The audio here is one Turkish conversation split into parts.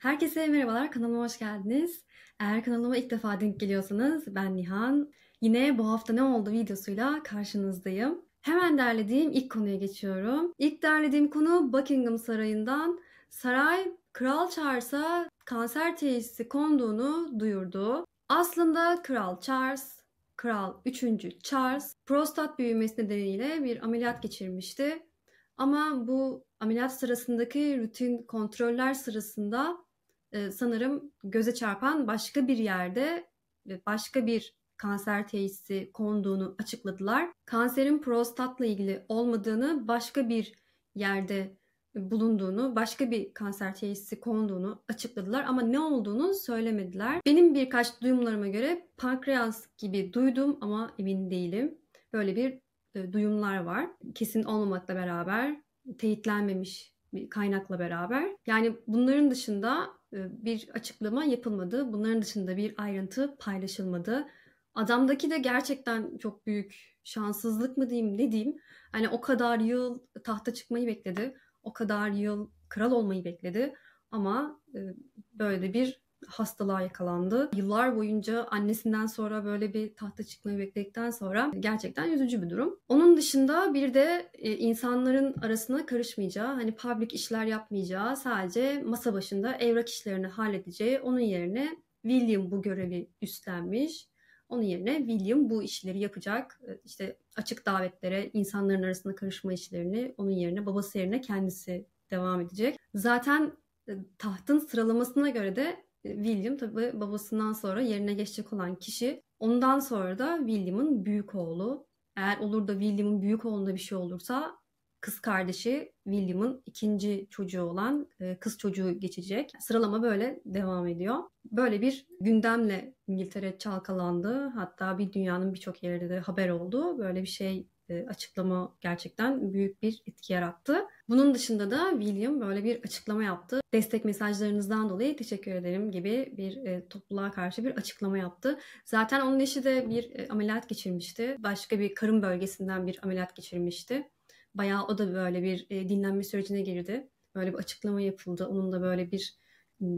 Herkese merhabalar, kanalıma hoş geldiniz. Eğer kanalıma ilk defa denk geliyorsanız ben Nihan. Yine bu hafta ne oldu videosuyla karşınızdayım. Hemen derlediğim ilk konuya geçiyorum. İlk derlediğim konu Buckingham Sarayı'ndan saray Kral Charles'a kanser teşhisi konduğunu duyurdu. Aslında Kral Charles, Kral 3. Charles prostat büyümesi nedeniyle bir ameliyat geçirmişti. Ama bu ameliyat sırasındaki rutin kontroller sırasında e, sanırım göze çarpan başka bir yerde başka bir kanser teşhisi konduğunu açıkladılar. Kanserin prostatla ilgili olmadığını, başka bir yerde bulunduğunu, başka bir kanser teşhisi konduğunu açıkladılar ama ne olduğunu söylemediler. Benim birkaç duyumlarıma göre pankreas gibi duydum ama emin değilim. Böyle bir e, duyumlar var. Kesin olmamakla beraber, teyitlenmemiş bir kaynakla beraber. Yani bunların dışında e, bir açıklama yapılmadı. Bunların dışında bir ayrıntı paylaşılmadı. Adamdaki de gerçekten çok büyük şanssızlık mı diyeyim ne diyeyim. Hani o kadar yıl tahta çıkmayı bekledi. O kadar yıl kral olmayı bekledi. Ama e, böyle bir hastalığa yakalandı. Yıllar boyunca annesinden sonra böyle bir tahta çıkmayı bekledikten sonra gerçekten yüzücü bir durum. Onun dışında bir de e, insanların arasına karışmayacağı, hani public işler yapmayacağı, sadece masa başında evrak işlerini halledeceği, onun yerine William bu görevi üstlenmiş. Onun yerine William bu işleri yapacak. E, işte açık davetlere, insanların arasında karışma işlerini onun yerine babası yerine kendisi devam edecek. Zaten e, tahtın sıralamasına göre de William tabi babasından sonra yerine geçecek olan kişi. Ondan sonra da William'ın büyük oğlu. Eğer olur da William'ın büyük oğlunda bir şey olursa kız kardeşi William'ın ikinci çocuğu olan e, kız çocuğu geçecek. Sıralama böyle devam ediyor. Böyle bir gündemle İngiltere çalkalandı. Hatta bir dünyanın birçok yerinde de haber oldu. Böyle bir şey e, açıklama gerçekten büyük bir etki yarattı. Bunun dışında da William böyle bir açıklama yaptı. Destek mesajlarınızdan dolayı teşekkür ederim gibi bir e, topluluğa karşı bir açıklama yaptı. Zaten onun eşi de bir e, ameliyat geçirmişti. Başka bir karın bölgesinden bir ameliyat geçirmişti. Bayağı o da böyle bir e, dinlenme sürecine girdi. Böyle bir açıklama yapıldı. Onun da böyle bir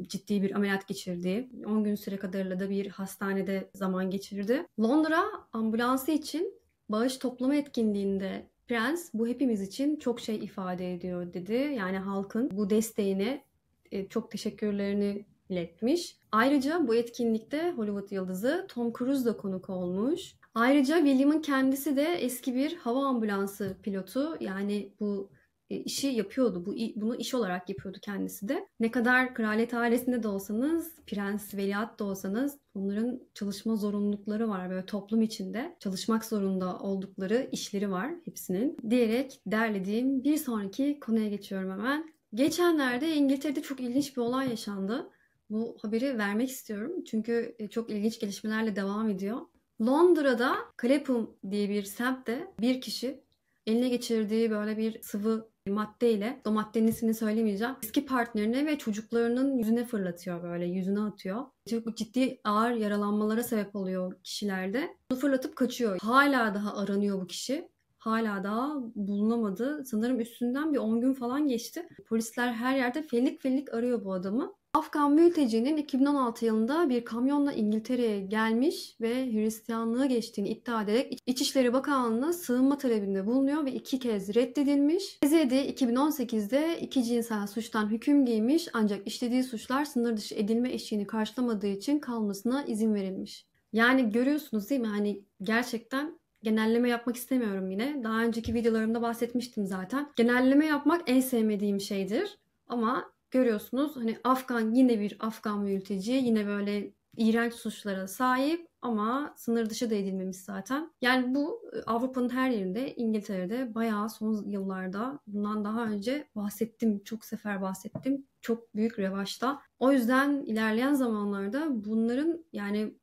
ciddi bir ameliyat geçirdiği, 10 gün süre kadarıyla da bir hastanede zaman geçirdi. Londra ambulansı için bağış toplama etkinliğinde Prens bu hepimiz için çok şey ifade ediyor dedi. Yani halkın bu desteğine e, çok teşekkürlerini iletmiş. Ayrıca bu etkinlikte Hollywood yıldızı Tom Cruise da konuk olmuş. Ayrıca William'ın kendisi de eski bir hava ambulansı pilotu yani bu e, işi yapıyordu. Bu bunu iş olarak yapıyordu kendisi de. Ne kadar kraliyet ailesinde de olsanız, prens veliaht da olsanız bunların çalışma zorunlulukları var böyle toplum içinde çalışmak zorunda oldukları işleri var hepsinin diyerek derlediğim bir sonraki konuya geçiyorum hemen. Geçenlerde İngiltere'de çok ilginç bir olay yaşandı. Bu haberi vermek istiyorum çünkü e, çok ilginç gelişmelerle devam ediyor. Londra'da Clapham diye bir semtte bir kişi eline geçirdiği böyle bir sıvı maddeyle, o maddenin ismini söylemeyeceğim, eski partnerine ve çocuklarının yüzüne fırlatıyor böyle, yüzüne atıyor. Çok ciddi ağır yaralanmalara sebep oluyor kişilerde. Bunu fırlatıp kaçıyor. Hala daha aranıyor bu kişi. Hala daha bulunamadı. Sanırım üstünden bir 10 gün falan geçti. Polisler her yerde felik felik arıyor bu adamı. Afgan mültecinin 2016 yılında bir kamyonla İngiltere'ye gelmiş ve Hristiyanlığı geçtiğini iddia ederek İçişleri Bakanlığı'na sığınma talebinde bulunuyor ve iki kez reddedilmiş. Ezedi 2018'de iki cinsel suçtan hüküm giymiş ancak işlediği suçlar sınır dışı edilme eşiğini karşılamadığı için kalmasına izin verilmiş. Yani görüyorsunuz değil mi? Hani gerçekten genelleme yapmak istemiyorum yine. Daha önceki videolarımda bahsetmiştim zaten. Genelleme yapmak en sevmediğim şeydir. Ama görüyorsunuz hani Afgan yine bir Afgan mülteci yine böyle iğrenç suçlara sahip ama sınır dışı da edilmemiş zaten. Yani bu e, Avrupa'nın her yerinde, İngiltere'de bayağı son yıllarda bundan daha önce bahsettim, çok sefer bahsettim. Çok büyük revaçta. O yüzden ilerleyen zamanlarda bunların yani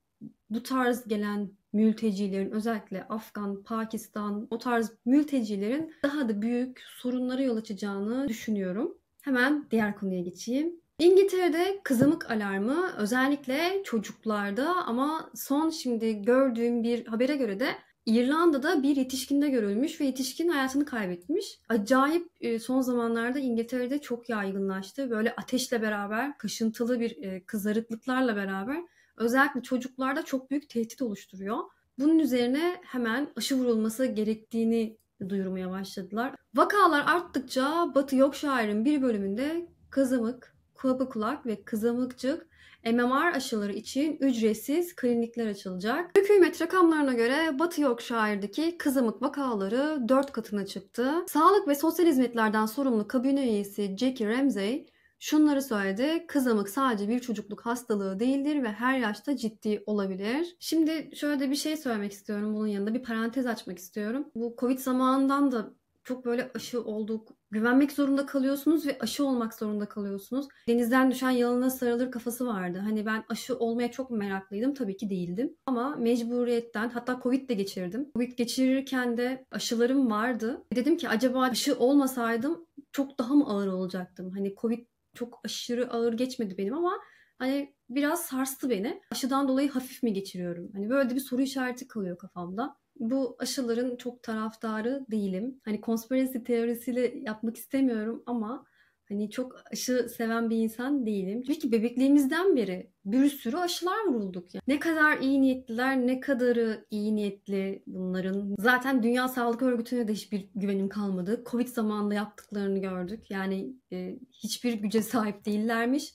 bu tarz gelen mültecilerin özellikle Afgan, Pakistan o tarz mültecilerin daha da büyük sorunlara yol açacağını düşünüyorum. Hemen diğer konuya geçeyim. İngiltere'de kızamık alarmı özellikle çocuklarda ama son şimdi gördüğüm bir habere göre de İrlanda'da bir yetişkinde görülmüş ve yetişkin hayatını kaybetmiş. Acayip e, son zamanlarda İngiltere'de çok yaygınlaştı. Böyle ateşle beraber, kaşıntılı bir e, kızarıklıklarla beraber özellikle çocuklarda çok büyük tehdit oluşturuyor. Bunun üzerine hemen aşı vurulması gerektiğini duyurmaya başladılar. Vakalar arttıkça Batı şairin bir bölümünde kızamık, kulaba kulak ve kızamıkçık MMR aşıları için ücretsiz klinikler açılacak. Hükümet rakamlarına göre Batı Yorkshire'daki kızamık vakaları 4 katına çıktı. Sağlık ve Sosyal Hizmetlerden sorumlu kabine üyesi Jackie Ramsey Şunları söyledi. Kızamık sadece bir çocukluk hastalığı değildir ve her yaşta ciddi olabilir. Şimdi şöyle de bir şey söylemek istiyorum bunun yanında. Bir parantez açmak istiyorum. Bu Covid zamanından da çok böyle aşı olduk. Güvenmek zorunda kalıyorsunuz ve aşı olmak zorunda kalıyorsunuz. Denizden düşen yalına sarılır kafası vardı. Hani ben aşı olmaya çok meraklıydım. Tabii ki değildim. Ama mecburiyetten hatta Covid de geçirdim. Covid geçirirken de aşılarım vardı. Dedim ki acaba aşı olmasaydım çok daha mı ağır olacaktım? Hani Covid çok aşırı ağır geçmedi benim ama hani biraz sarstı beni. Aşıdan dolayı hafif mi geçiriyorum? Hani böyle bir soru işareti kalıyor kafamda. Bu aşıların çok taraftarı değilim. Hani konspirasyon teorisiyle yapmak istemiyorum ama Hani çok aşı seven bir insan değilim. Çünkü bebekliğimizden beri bir sürü aşılar vurulduk. ya. Ne kadar iyi niyetliler, ne kadarı iyi niyetli bunların. Zaten Dünya Sağlık Örgütü'ne de hiçbir güvenim kalmadı. Covid zamanında yaptıklarını gördük. Yani e, hiçbir güce sahip değillermiş.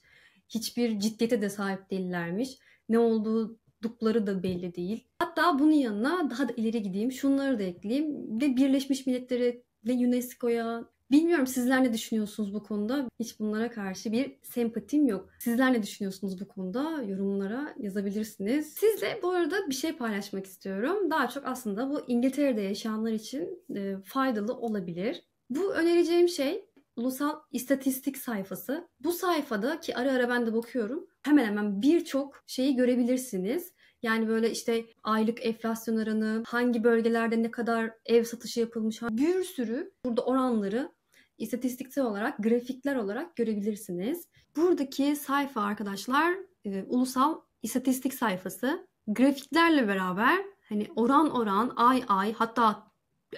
Hiçbir ciddiyete de sahip değillermiş. Ne olduğu oldukları da belli değil. Hatta bunun yanına daha da ileri gideyim. Şunları da ekleyeyim. Ve Birleşmiş Milletler'e ve UNESCO'ya Bilmiyorum sizler ne düşünüyorsunuz bu konuda? Hiç bunlara karşı bir sempatim yok. Sizler ne düşünüyorsunuz bu konuda? Yorumlara yazabilirsiniz. Sizle bu arada bir şey paylaşmak istiyorum. Daha çok aslında bu İngiltere'de yaşayanlar için e, faydalı olabilir. Bu önereceğim şey Ulusal istatistik sayfası. Bu sayfada ki ara ara ben de bakıyorum hemen hemen birçok şeyi görebilirsiniz. Yani böyle işte aylık enflasyon oranı, hangi bölgelerde ne kadar ev satışı yapılmış, bir sürü burada oranları istatistiksel olarak, grafikler olarak görebilirsiniz. Buradaki sayfa arkadaşlar e, ulusal istatistik sayfası. Grafiklerle beraber hani oran oran, ay ay hatta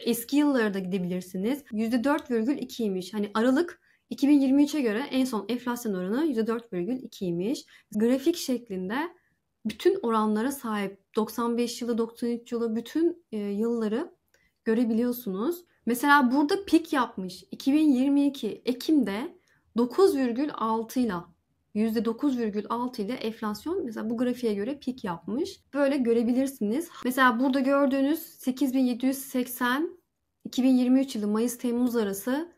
eski yıllara da gidebilirsiniz. %4,2'ymiş. Hani Aralık 2023'e göre en son enflasyon oranı %4,2'ymiş. Grafik şeklinde bütün oranlara sahip 95 yılı, 93 yılı bütün e, yılları görebiliyorsunuz. Mesela burada pik yapmış 2022 Ekim'de 9,6 ile %9,6 ile enflasyon mesela bu grafiğe göre pik yapmış. Böyle görebilirsiniz. Mesela burada gördüğünüz 8780 2023 yılı Mayıs-Temmuz arası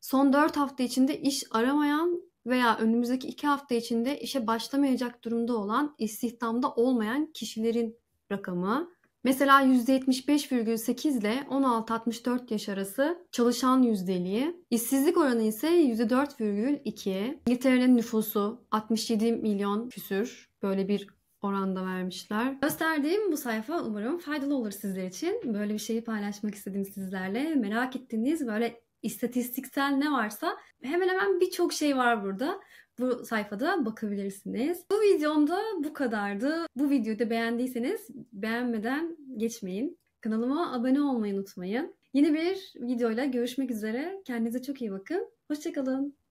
son 4 hafta içinde iş aramayan veya önümüzdeki 2 hafta içinde işe başlamayacak durumda olan istihdamda olmayan kişilerin rakamı. Mesela %75,8 ile 16-64 yaş arası çalışan yüzdeliği, işsizlik oranı ise %4,2. İngiltere'nin nüfusu 67 milyon küsür böyle bir oranda vermişler. Gösterdiğim bu sayfa umarım faydalı olur sizler için. Böyle bir şeyi paylaşmak istedim sizlerle. Merak ettiğiniz böyle istatistiksel ne varsa hemen hemen birçok şey var burada. Bu sayfada bakabilirsiniz. Bu videomda bu kadardı. Bu videoyu da beğendiyseniz beğenmeden geçmeyin. Kanalıma abone olmayı unutmayın. Yeni bir videoyla görüşmek üzere. Kendinize çok iyi bakın. Hoşçakalın.